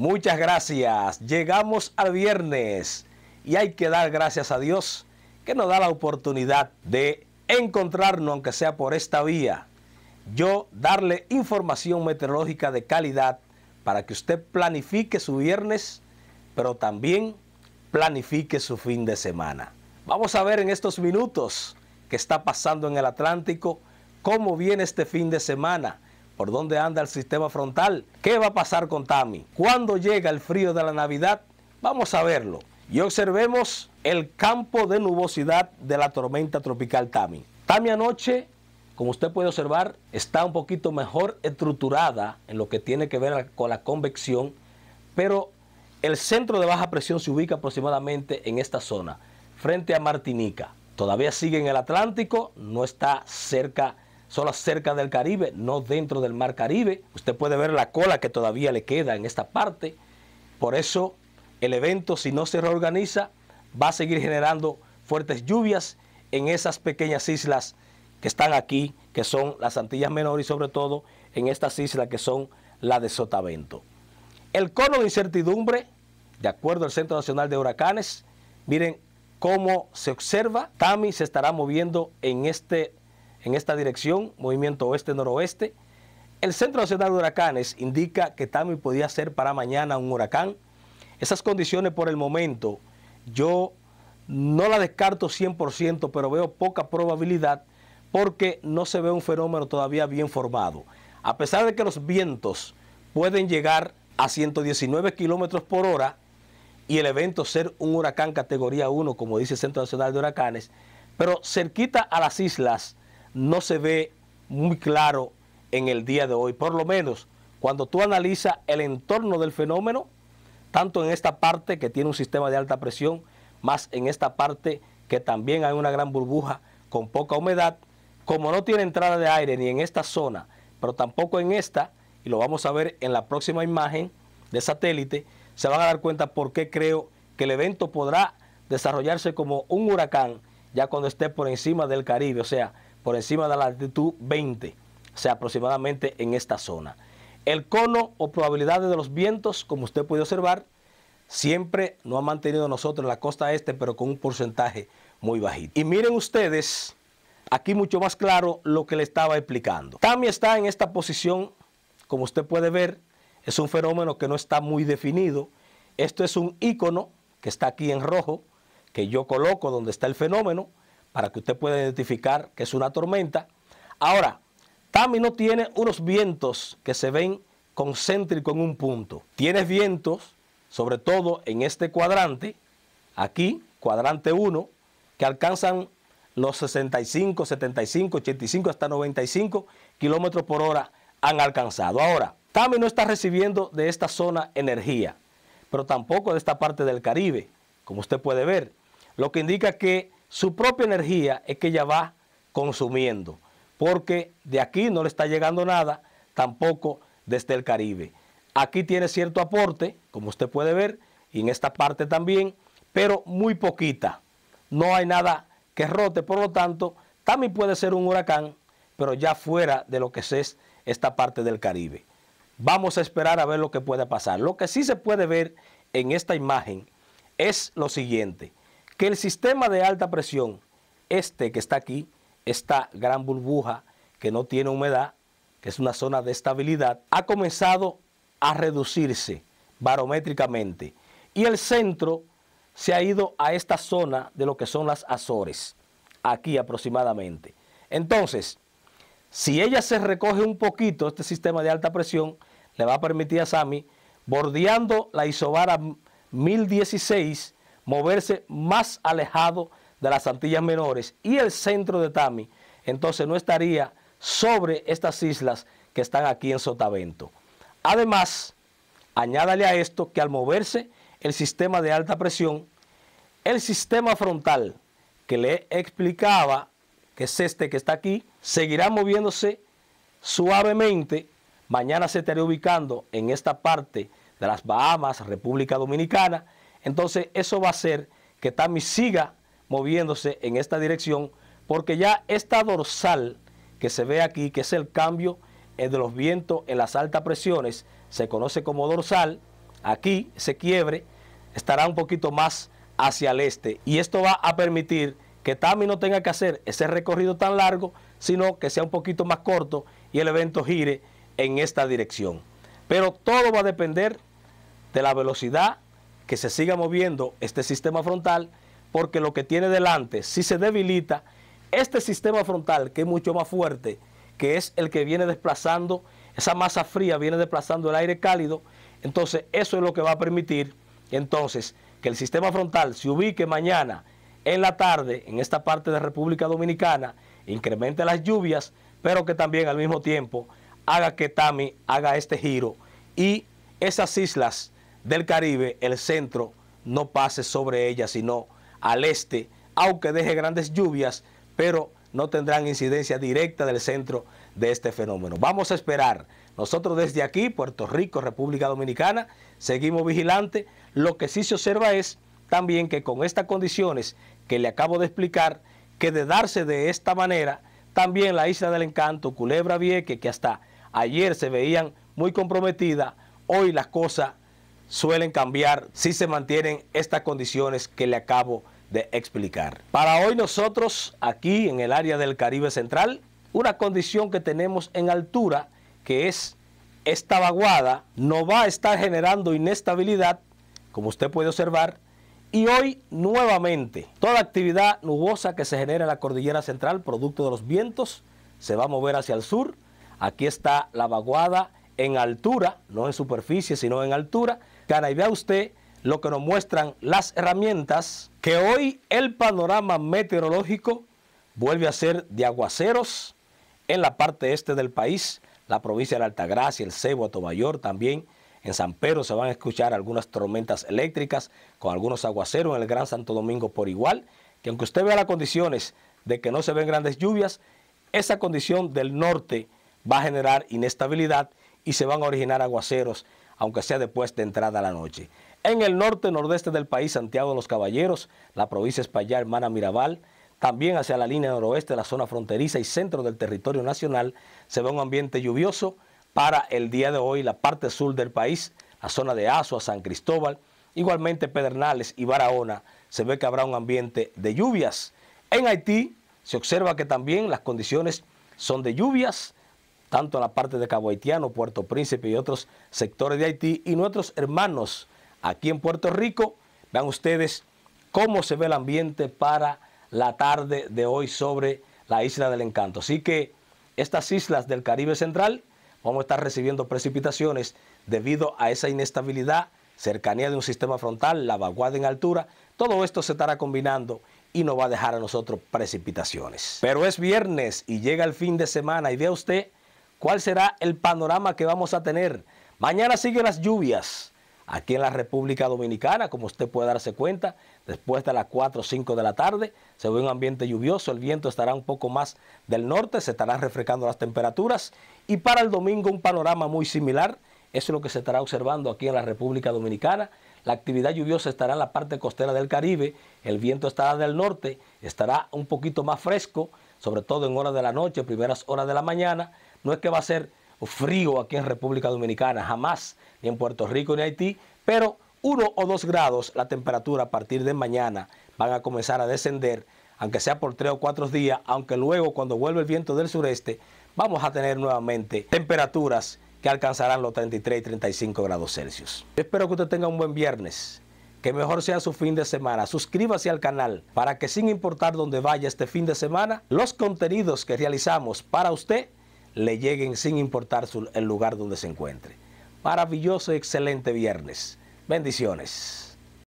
Muchas gracias. Llegamos al viernes y hay que dar gracias a Dios que nos da la oportunidad de encontrarnos, aunque sea por esta vía. Yo darle información meteorológica de calidad para que usted planifique su viernes, pero también planifique su fin de semana. Vamos a ver en estos minutos qué está pasando en el Atlántico, cómo viene este fin de semana por dónde anda el sistema frontal, qué va a pasar con Tami, cuándo llega el frío de la Navidad, vamos a verlo. Y observemos el campo de nubosidad de la tormenta tropical Tami. Tami anoche, como usted puede observar, está un poquito mejor estructurada en lo que tiene que ver con la convección, pero el centro de baja presión se ubica aproximadamente en esta zona, frente a Martinica. Todavía sigue en el Atlántico, no está cerca de solo cerca del Caribe, no dentro del mar Caribe. Usted puede ver la cola que todavía le queda en esta parte. Por eso el evento, si no se reorganiza, va a seguir generando fuertes lluvias en esas pequeñas islas que están aquí, que son las Antillas Menores y sobre todo en estas islas que son la de Sotavento. El cono de incertidumbre, de acuerdo al Centro Nacional de Huracanes, miren cómo se observa, Tami se estará moviendo en este en esta dirección, movimiento oeste-noroeste. El Centro Nacional de Huracanes indica que también podía ser para mañana un huracán. Esas condiciones por el momento yo no la descarto 100%, pero veo poca probabilidad porque no se ve un fenómeno todavía bien formado. A pesar de que los vientos pueden llegar a 119 kilómetros por hora y el evento ser un huracán categoría 1, como dice el Centro Nacional de Huracanes, pero cerquita a las islas no se ve muy claro en el día de hoy. Por lo menos cuando tú analizas el entorno del fenómeno, tanto en esta parte que tiene un sistema de alta presión, más en esta parte que también hay una gran burbuja con poca humedad, como no tiene entrada de aire ni en esta zona, pero tampoco en esta, y lo vamos a ver en la próxima imagen de satélite, se van a dar cuenta por qué creo que el evento podrá desarrollarse como un huracán ya cuando esté por encima del Caribe, o sea, por encima de la latitud 20, o sea, aproximadamente en esta zona. El cono o probabilidades de los vientos, como usted puede observar, siempre nos ha mantenido nosotros en la costa este, pero con un porcentaje muy bajito. Y miren ustedes, aquí mucho más claro lo que le estaba explicando. También está en esta posición, como usted puede ver, es un fenómeno que no está muy definido. Esto es un icono que está aquí en rojo, que yo coloco donde está el fenómeno para que usted pueda identificar que es una tormenta. Ahora, no tiene unos vientos que se ven concéntricos en un punto. Tiene vientos, sobre todo en este cuadrante, aquí, cuadrante 1, que alcanzan los 65, 75, 85, hasta 95 kilómetros por hora han alcanzado. Ahora, Tami no está recibiendo de esta zona energía, pero tampoco de esta parte del Caribe, como usted puede ver, lo que indica que su propia energía es que ella va consumiendo, porque de aquí no le está llegando nada, tampoco desde el Caribe. Aquí tiene cierto aporte, como usted puede ver, y en esta parte también, pero muy poquita. No hay nada que rote, por lo tanto, también puede ser un huracán, pero ya fuera de lo que es esta parte del Caribe. Vamos a esperar a ver lo que puede pasar. Lo que sí se puede ver en esta imagen es lo siguiente que el sistema de alta presión, este que está aquí, esta gran burbuja que no tiene humedad, que es una zona de estabilidad, ha comenzado a reducirse barométricamente. Y el centro se ha ido a esta zona de lo que son las Azores, aquí aproximadamente. Entonces, si ella se recoge un poquito, este sistema de alta presión, le va a permitir a Sami, bordeando la isobara 1016, moverse más alejado de las Antillas Menores y el centro de Tami, entonces no estaría sobre estas islas que están aquí en Sotavento. Además, añádale a esto que al moverse el sistema de alta presión, el sistema frontal que le explicaba, que es este que está aquí, seguirá moviéndose suavemente, mañana se estará ubicando en esta parte de las Bahamas, República Dominicana, entonces eso va a hacer que Tami siga moviéndose en esta dirección porque ya esta dorsal que se ve aquí, que es el cambio de los vientos en las altas presiones, se conoce como dorsal, aquí se quiebre, estará un poquito más hacia el este y esto va a permitir que Tami no tenga que hacer ese recorrido tan largo, sino que sea un poquito más corto y el evento gire en esta dirección. Pero todo va a depender de la velocidad que se siga moviendo este sistema frontal, porque lo que tiene delante, si se debilita, este sistema frontal, que es mucho más fuerte, que es el que viene desplazando, esa masa fría viene desplazando el aire cálido, entonces eso es lo que va a permitir entonces que el sistema frontal se ubique mañana en la tarde en esta parte de República Dominicana, incremente las lluvias, pero que también al mismo tiempo haga que Tami haga este giro y esas islas del Caribe, el centro no pase sobre ella, sino al este, aunque deje grandes lluvias, pero no tendrán incidencia directa del centro de este fenómeno. Vamos a esperar. Nosotros desde aquí, Puerto Rico, República Dominicana, seguimos vigilantes. Lo que sí se observa es también que con estas condiciones que le acabo de explicar, que de darse de esta manera, también la Isla del Encanto, Culebra Vieque, que hasta ayer se veían muy comprometida, hoy las cosas suelen cambiar si se mantienen estas condiciones que le acabo de explicar. Para hoy nosotros aquí en el área del Caribe Central, una condición que tenemos en altura que es esta vaguada no va a estar generando inestabilidad, como usted puede observar, y hoy nuevamente toda actividad nubosa que se genera en la cordillera central, producto de los vientos, se va a mover hacia el sur. Aquí está la vaguada en altura, no en superficie, sino en altura. cara y vea usted lo que nos muestran las herramientas que hoy el panorama meteorológico vuelve a ser de aguaceros en la parte este del país, la provincia de la Altagracia, el Cebo, Atobayor también. En San Pedro se van a escuchar algunas tormentas eléctricas con algunos aguaceros en el Gran Santo Domingo por igual, que aunque usted vea las condiciones de que no se ven grandes lluvias, esa condición del norte va a generar inestabilidad y se van a originar aguaceros, aunque sea después de entrada la noche. En el norte nordeste del país, Santiago de los Caballeros, la provincia española Hermana Mirabal, también hacia la línea noroeste, la zona fronteriza y centro del territorio nacional, se ve un ambiente lluvioso para el día de hoy la parte sur del país, la zona de Asua, San Cristóbal, igualmente Pedernales y Barahona, se ve que habrá un ambiente de lluvias. En Haití se observa que también las condiciones son de lluvias, tanto en la parte de Cabo Haitiano, Puerto Príncipe y otros sectores de Haití, y nuestros hermanos aquí en Puerto Rico, vean ustedes cómo se ve el ambiente para la tarde de hoy sobre la isla del encanto. Así que estas islas del Caribe Central vamos a estar recibiendo precipitaciones debido a esa inestabilidad, cercanía de un sistema frontal, la vaguada en altura, todo esto se estará combinando y no va a dejar a nosotros precipitaciones. Pero es viernes y llega el fin de semana y vea usted cuál será el panorama que vamos a tener. Mañana siguen las lluvias aquí en la República Dominicana, como usted puede darse cuenta, después de las 4 o 5 de la tarde se ve un ambiente lluvioso, el viento estará un poco más del norte, se estarán refrescando las temperaturas y para el domingo un panorama muy similar, eso es lo que se estará observando aquí en la República Dominicana, la actividad lluviosa estará en la parte costera del Caribe, el viento estará del norte, estará un poquito más fresco, sobre todo en horas de la noche, primeras horas de la mañana, no es que va a ser frío aquí en República Dominicana, jamás, ni en Puerto Rico ni en Haití, pero uno o dos grados la temperatura a partir de mañana van a comenzar a descender, aunque sea por tres o cuatro días, aunque luego cuando vuelve el viento del sureste, vamos a tener nuevamente temperaturas que alcanzarán los 33 y 35 grados Celsius. espero que usted tenga un buen viernes, que mejor sea su fin de semana. Suscríbase al canal para que sin importar dónde vaya este fin de semana, los contenidos que realizamos para usted le lleguen sin importar el lugar donde se encuentre. Maravilloso y excelente viernes. Bendiciones.